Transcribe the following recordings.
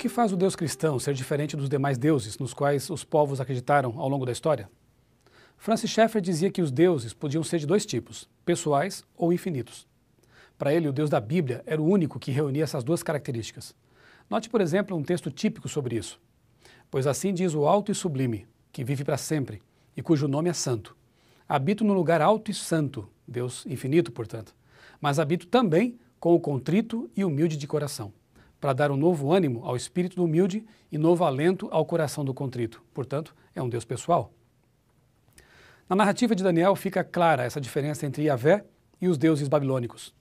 que faz o Deus cristão ser diferente dos demais deuses nos quais os povos acreditaram ao longo da história? Francis Schaeffer dizia que os deuses podiam ser de dois tipos, pessoais ou infinitos. Para ele, o Deus da Bíblia era o único que reunia essas duas características. Note, por exemplo, um texto típico sobre isso. Pois assim diz o Alto e Sublime, que vive para sempre e cujo nome é Santo. Habito no lugar alto e santo, Deus infinito, portanto, mas habito também com o contrito e humilde de coração para dar um novo ânimo ao espírito do humilde e novo alento ao coração do contrito. Portanto, é um Deus pessoal. Na narrativa de Daniel fica clara essa diferença entre Yahvé e os deuses babilônicos.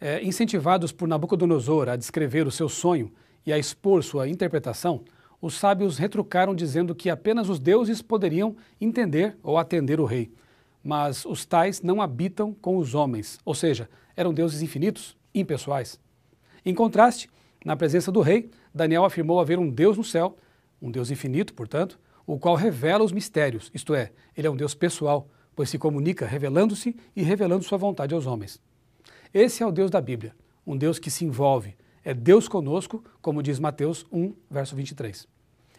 É, incentivados por Nabucodonosor a descrever o seu sonho e a expor sua interpretação, os sábios retrucaram dizendo que apenas os deuses poderiam entender ou atender o rei, mas os tais não habitam com os homens, ou seja, eram deuses infinitos, impessoais. Em contraste, na presença do rei, Daniel afirmou haver um Deus no céu, um Deus infinito, portanto, o qual revela os mistérios, isto é, ele é um Deus pessoal, pois se comunica revelando-se e revelando sua vontade aos homens. Esse é o Deus da Bíblia, um Deus que se envolve, é Deus conosco, como diz Mateus 1, verso 23.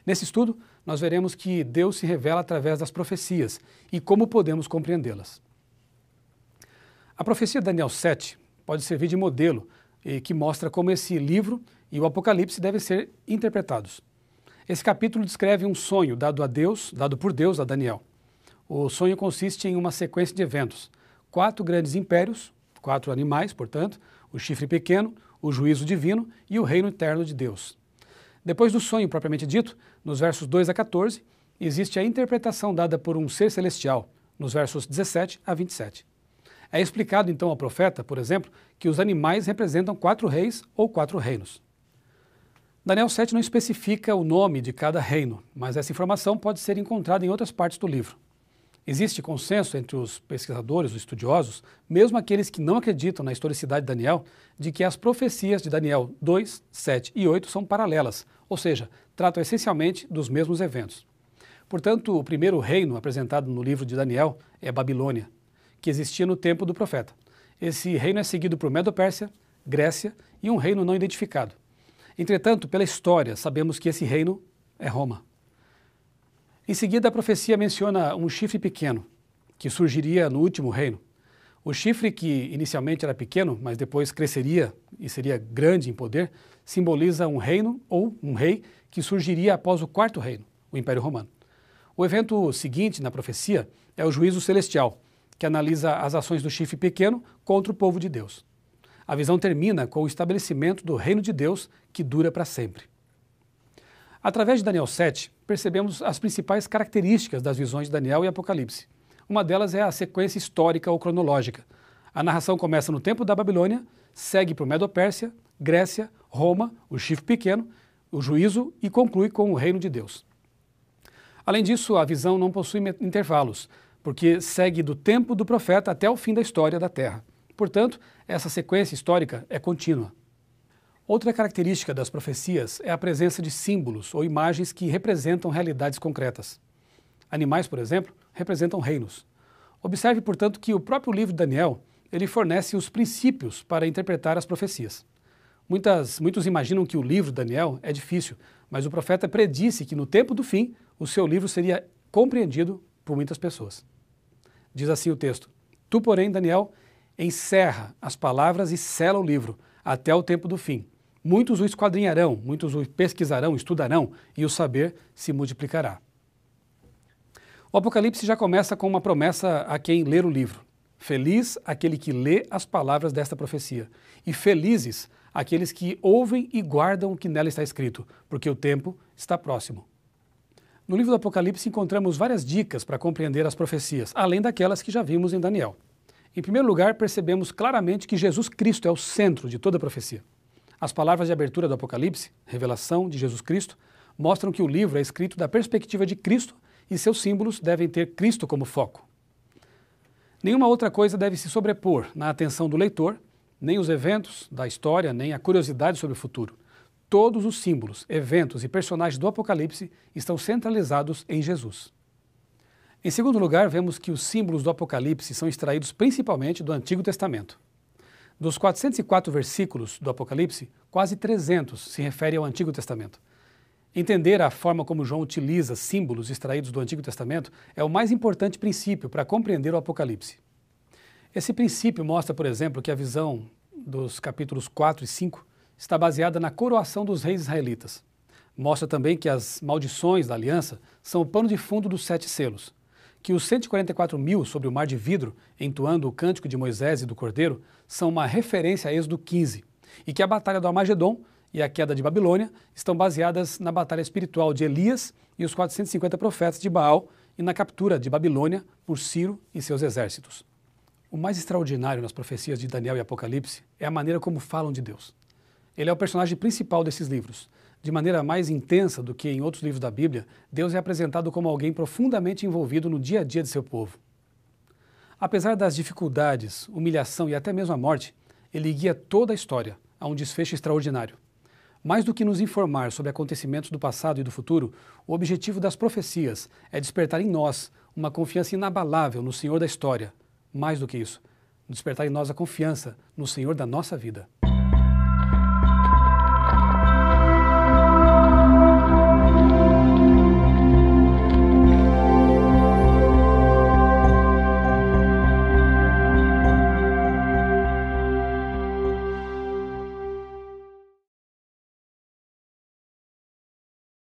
Nesse estudo, nós veremos que Deus se revela através das profecias e como podemos compreendê-las. A profecia de Daniel 7 pode servir de modelo eh, que mostra como esse livro e o Apocalipse devem ser interpretados. Esse capítulo descreve um sonho dado a Deus, dado por Deus a Daniel. O sonho consiste em uma sequência de eventos: quatro grandes impérios, quatro animais, portanto, o chifre pequeno, o juízo divino e o reino eterno de Deus. Depois do sonho propriamente dito, nos versos 2 a 14, existe a interpretação dada por um ser celestial, nos versos 17 a 27. É explicado então ao profeta, por exemplo, que os animais representam quatro reis ou quatro reinos. Daniel 7 não especifica o nome de cada reino, mas essa informação pode ser encontrada em outras partes do livro. Existe consenso entre os pesquisadores, os estudiosos, mesmo aqueles que não acreditam na historicidade de Daniel, de que as profecias de Daniel 2, 7 e 8 são paralelas, ou seja, tratam essencialmente dos mesmos eventos. Portanto, o primeiro reino apresentado no livro de Daniel é Babilônia, que existia no tempo do profeta. Esse reino é seguido por Medo-Pérsia, Grécia e um reino não identificado. Entretanto, pela história, sabemos que esse reino é Roma. Em seguida, a profecia menciona um chifre pequeno, que surgiria no último reino. O chifre, que inicialmente era pequeno, mas depois cresceria e seria grande em poder, simboliza um reino ou um rei que surgiria após o quarto reino, o Império Romano. O evento seguinte na profecia é o juízo celestial, que analisa as ações do chifre pequeno contra o povo de Deus. A visão termina com o estabelecimento do reino de Deus que dura para sempre. Através de Daniel 7, percebemos as principais características das visões de Daniel e Apocalipse. Uma delas é a sequência histórica ou cronológica. A narração começa no tempo da Babilônia, segue para o Medo-Pérsia, Grécia, Roma, o chifre pequeno, o juízo e conclui com o reino de Deus. Além disso, a visão não possui intervalos, porque segue do tempo do profeta até o fim da história da Terra. Portanto, essa sequência histórica é contínua. Outra característica das profecias é a presença de símbolos ou imagens que representam realidades concretas. Animais, por exemplo, representam reinos. Observe, portanto, que o próprio livro de Daniel ele fornece os princípios para interpretar as profecias. Muitas, muitos imaginam que o livro de Daniel é difícil, mas o profeta predisse que no tempo do fim o seu livro seria compreendido por muitas pessoas. Diz assim o texto: Tu, porém, Daniel, encerra as palavras e sela o livro até o tempo do fim. Muitos o esquadrinharão, muitos o pesquisarão, estudarão, e o saber se multiplicará. O Apocalipse já começa com uma promessa a quem ler o livro. Feliz aquele que lê as palavras desta profecia, e felizes aqueles que ouvem e guardam o que nela está escrito, porque o tempo está próximo. No livro do Apocalipse encontramos várias dicas para compreender as profecias, além daquelas que já vimos em Daniel. Em primeiro lugar, percebemos claramente que Jesus Cristo é o centro de toda a profecia. As palavras de abertura do Apocalipse, revelação de Jesus Cristo, mostram que o livro é escrito da perspectiva de Cristo e seus símbolos devem ter Cristo como foco. Nenhuma outra coisa deve se sobrepor na atenção do leitor, nem os eventos da história, nem a curiosidade sobre o futuro todos os símbolos, eventos e personagens do Apocalipse estão centralizados em Jesus. Em segundo lugar, vemos que os símbolos do Apocalipse são extraídos principalmente do Antigo Testamento. Dos 404 versículos do Apocalipse, quase 300 se referem ao Antigo Testamento. Entender a forma como João utiliza símbolos extraídos do Antigo Testamento é o mais importante princípio para compreender o Apocalipse. Esse princípio mostra, por exemplo, que a visão dos capítulos 4 e 5 está baseada na coroação dos reis israelitas. Mostra também que as maldições da aliança são o pano de fundo dos sete selos, que os 144 mil sobre o mar de vidro, entoando o cântico de Moisés e do Cordeiro, são uma referência a Êxodo 15, e que a batalha do Armagedon e a queda de Babilônia estão baseadas na batalha espiritual de Elias e os 450 profetas de Baal e na captura de Babilônia por Ciro e seus exércitos. O mais extraordinário nas profecias de Daniel e Apocalipse é a maneira como falam de Deus. Ele é o personagem principal desses livros. De maneira mais intensa do que em outros livros da Bíblia, Deus é apresentado como alguém profundamente envolvido no dia a dia de seu povo. Apesar das dificuldades, humilhação e até mesmo a morte, ele guia toda a história a um desfecho extraordinário. Mais do que nos informar sobre acontecimentos do passado e do futuro, o objetivo das profecias é despertar em nós uma confiança inabalável no Senhor da história. Mais do que isso, despertar em nós a confiança no Senhor da nossa vida.